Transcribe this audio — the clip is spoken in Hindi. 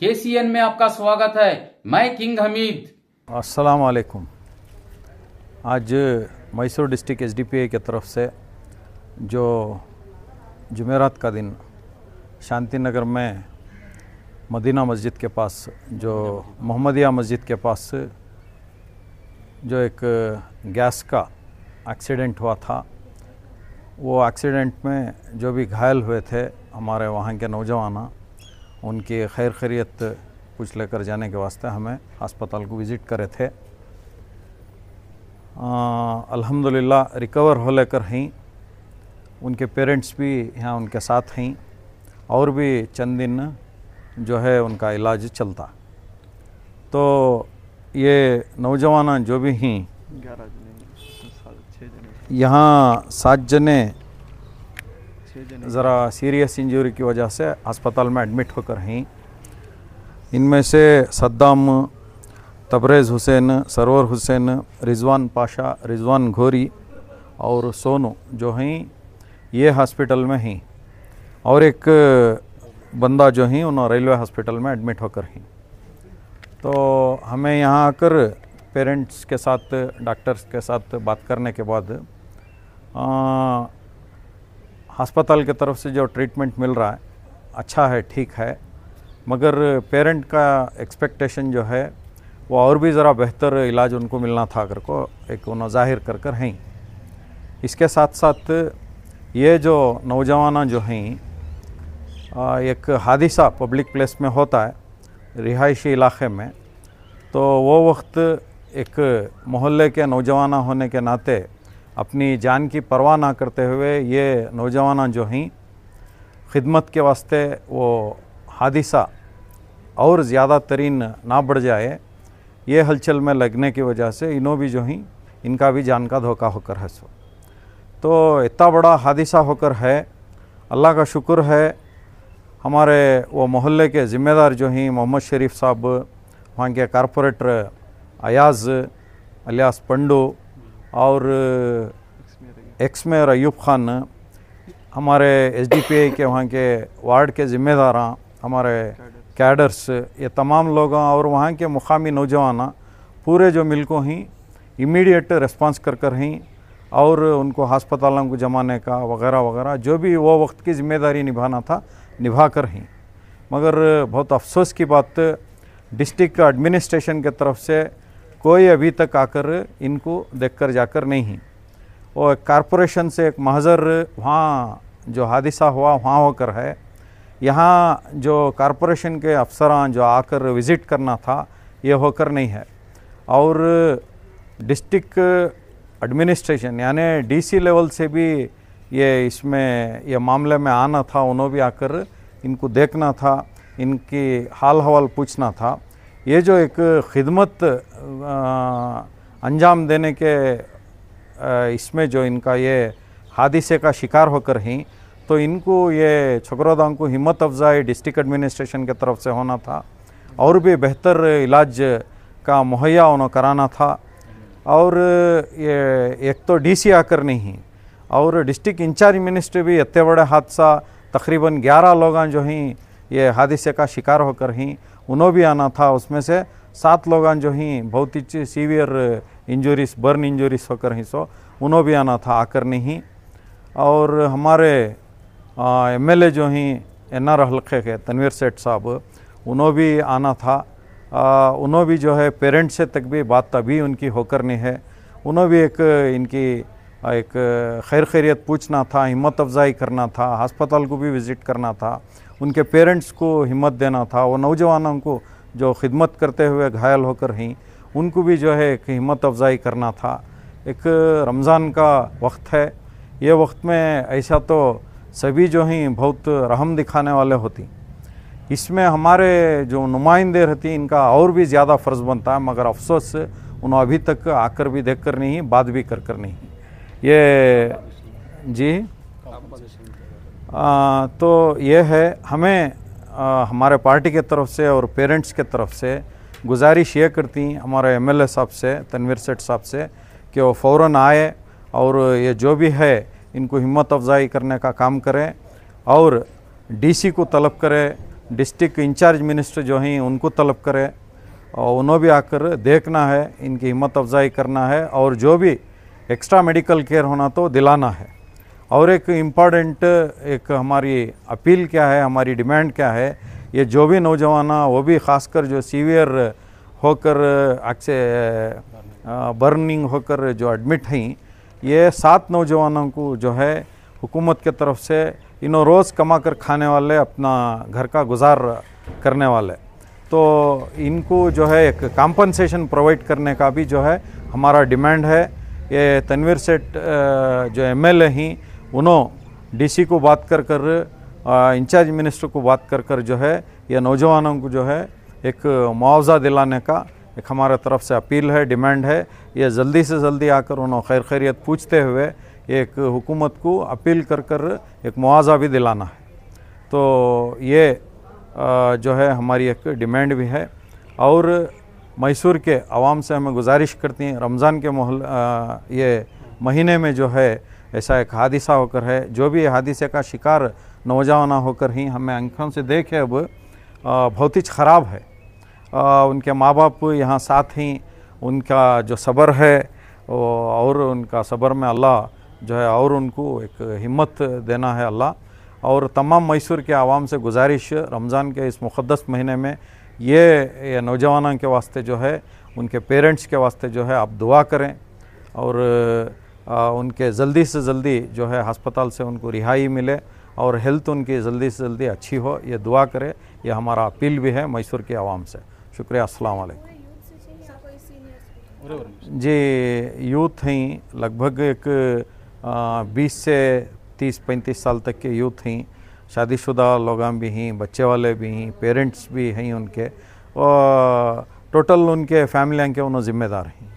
केसीएन में आपका स्वागत है मैं किंग हमीद अस्सलाम वालेकुम आज मैसूर डिस्ट्रिक्ट एसडीपीए की तरफ से जो जुमेरात का दिन शांति नगर में मदीना मस्जिद के पास जो मोहम्मदिया मस्जिद के पास जो एक गैस का एक्सीडेंट हुआ था वो एक्सीडेंट में जो भी घायल हुए थे हमारे वहाँ के नौजवाना उनके खैर खैरियत कुछ लेकर जाने के वास्ते हमें अस्पताल को विज़िट करे थे अल्हम्दुलिल्लाह रिकवर हो लेकर हैं उनके पेरेंट्स भी यहाँ उनके साथ हैं और भी चंद दिन जो है उनका इलाज चलता तो ये नौजवान जो भी हैं यहाँ सात जने ज़रा सीरियस इंजरी की वजह से अस्पताल में एडमिट होकर हैं इनमें से सद्दाम तबरेज़ हुसैन सरोवर हुसैन रिजवान पाशा रिजवान घोरी और सोनू जो हैं ये हॉस्पिटल में हैं और एक बंदा जो हैं उन्होंने रेलवे हॉस्पिटल में एडमिट होकर हैं तो हमें यहाँ आकर पेरेंट्स के साथ डॉक्टर्स के साथ बात करने के बाद अस्पताल के तरफ से जो ट्रीटमेंट मिल रहा है अच्छा है ठीक है मगर पेरेंट का एक्सपेक्टेशन जो है वो और भी ज़रा बेहतर इलाज उनको मिलना था कर को एक उन्होंने जाहिर कर कर हैं इसके साथ साथ ये जो नौजवान जो हैं एक हादिसा पब्लिक प्लेस में होता है रिहायशी इलाके में तो वो वक्त एक मोहल्ले के नौजवान होने के नाते अपनी जान की परवाह ना करते हुए ये नौजवान जो हैं खिदमत के वास्ते वो हादिसा और ज़्यादा तरीन ना बढ़ जाए ये हलचल में लगने की वजह से इनों भी जो हैं इनका भी जान का धोखा होकर है सो तो इतना बड़ा हादिसा होकर है अल्लाह का शुक्र है हमारे वो मोहल्ले के ज़िम्मेदार जो हैं मोहम्मद शरीफ साहब वहाँ के कॉरपोरेटर अयाज़ अलियास पंडू और एक्स मेयर अयूब खान हमारे एस डी पी आई के वहाँ के वार्ड के ज़िम्मेदार हमारे कैडर्स ये तमाम लोग और वहाँ के मुकामी नौजवान पूरे जो मिल को ही इमीडिएट रिस्पांस कर कर ही और उनको हस्पतालों को जमाने का वगैरह वगैरह जो भी वो वक्त की जिम्मेदारी निभाना था निभा कर ही मगर बहुत अफसोस की बात डिस्ट्रिक्ट एडमिनिस्ट्रेशन के तरफ से कोई अभी तक आकर इनको देखकर जाकर नहीं है और कारपोरेशन से एक महजर वहाँ जो हादसा हुआ वहाँ होकर है यहाँ जो कॉरपोरेशन के अफसरान जो आकर विज़िट करना था ये होकर नहीं है और डिस्टिक एडमिनिस्ट्रेशन यानी डीसी लेवल से भी ये इसमें ये मामले में आना था उन्होंने भी आकर इनको देखना था इनकी हाल हवाल पूछना था ये जो एक खिदमत अंजाम देने के इसमें जो इनका ये हादिसे का शिकार होकर ही तो इनको ये छकरोदांग को हिम्मत अफजाई डिस्ट्रिक्ट एडमिनिस्ट्रेशन के तरफ से होना था और भी बेहतर इलाज का मुहैया उन्हें कराना था और ये एक तो डीसी आकर नहीं और डिस्ट्रिक्ट इंचार्ज मिनिस्टर भी इतने बड़े हादसा तकरीबन 11 लोग जो ही ये हादसे का शिकार होकर ही उन्हों भी आना था उसमें से सात लोग जो ही बहुत ही सीवियर इंजरीज बर्न इंजरीज होकर ही सो उन्हों भी आना था आकर नहीं और हमारे एम एल ए जो ही एन आर हल्के के तनवीर सेठ साहब उन्हों भी आना था उन्हों भी जो है पेरेंट्स से तक भी बात तभी उनकी होकर नहीं है उन्हों भी एक इनकी एक खैर खैरियत पूछना था हिम्मत अफजाई करना था अस्पताल को भी विज़िट करना था उनके पेरेंट्स को हिम्मत देना था वो नौजवानों को जो खिदमत करते हुए घायल होकर हैं उनको भी जो है एक हिम्मत अफजाई करना था एक रमज़ान का वक्त है ये वक्त में ऐसा तो सभी जो हैं बहुत रहम दिखाने वाले होती इसमें हमारे जो नुमाइंदे रहती इनका और भी ज़्यादा फ़र्ज़ बनता है मगर अफसोस से उन्होंने अभी तक आकर भी देख कर नहीं बात भी कर कर नहीं ये जी आ, तो ये है हमें हमारे पार्टी के तरफ से और पेरेंट्स के तरफ से गुजारिश ये करती हैं हमारे एमएलए साहब से तनवीर सेठ साहब से कि वो फ़ौर आए और ये जो भी है इनको हिम्मत अफजाई करने का काम करें और डीसी को तलब करें डिस्ट्रिक्ट इंचार्ज मिनिस्टर जो हैं उनको तलब करें और उन्होंने भी आकर देखना है इनकी हिम्मत अफजाई करना है और जो भी एक्स्ट्रा मेडिकल केयर होना तो दिलाना है और एक इम्पॉर्टेंट एक हमारी अपील क्या है हमारी डिमांड क्या है ये जो भी नौजवान वो भी खासकर जो सीवियर होकर अक्से बर्निंग होकर जो एडमिट हैं ये सात नौजवानों को जो है हुकूमत के तरफ से इन्हों रोज़ कमा कर खाने वाले अपना घर का गुजार करने वाले तो इनको जो है एक कॉम्पनसेशन प्रोवाइड करने का भी जो है हमारा डिमांड है ये तनवीर सेठ जो एम एल हैं उन्होंने डीसी को बात कर कर इंचार्ज मिनिस्टर को बात कर कर जो है यह नौजवानों को जो है एक मुआवजा दिलाने का एक हमारे तरफ से अपील है डिमांड है ये जल्दी से जल्दी आकर उन्होंने खैर खैरियत पूछते हुए एक हुकूमत को अपील कर कर एक मुआवजा भी दिलाना है तो ये जो है हमारी एक डिमांड भी है और मैसूर के आवाम से हमें गुजारिश करती हैं रमज़ान के महल ये महीने में जो है ऐसा एक हादिसा होकर है जो भी हादिसे का शिकार नौजवान होकर ही हमें आंखों से देखे अब बहुत ही ख़राब है आ, उनके माँ बाप यहाँ साथ ही उनका जो सब्र है और उनका सब्र में अल्लाह जो है और उनको एक हिम्मत देना है अल्लाह और तमाम मैसूर के आवाम से गुजारिश रमज़ान के इस मुक़दस महीने में ये, ये नौजवानों के वास्ते जो है उनके पेरेंट्स के वास्ते जो है आप दुआ करें और उनके जल्दी से जल्दी जो है अस्पताल से उनको रिहाई मिले और हेल्थ उनकी जल्दी से जल्दी अच्छी हो ये दुआ करें ये हमारा अपील भी है मैसूर के आवाम से शुक्रिया अस्सलाम जी यूथ हैं लगभग एक बीस से तीस पैंतीस साल तक के यूथ हैं शादीशुदा लोग भी हैं बच्चे वाले भी हैं पेरेंट्स भी हैं उनके और टोटल उनके फैमिली के उन्होंने जिम्मेदार हैं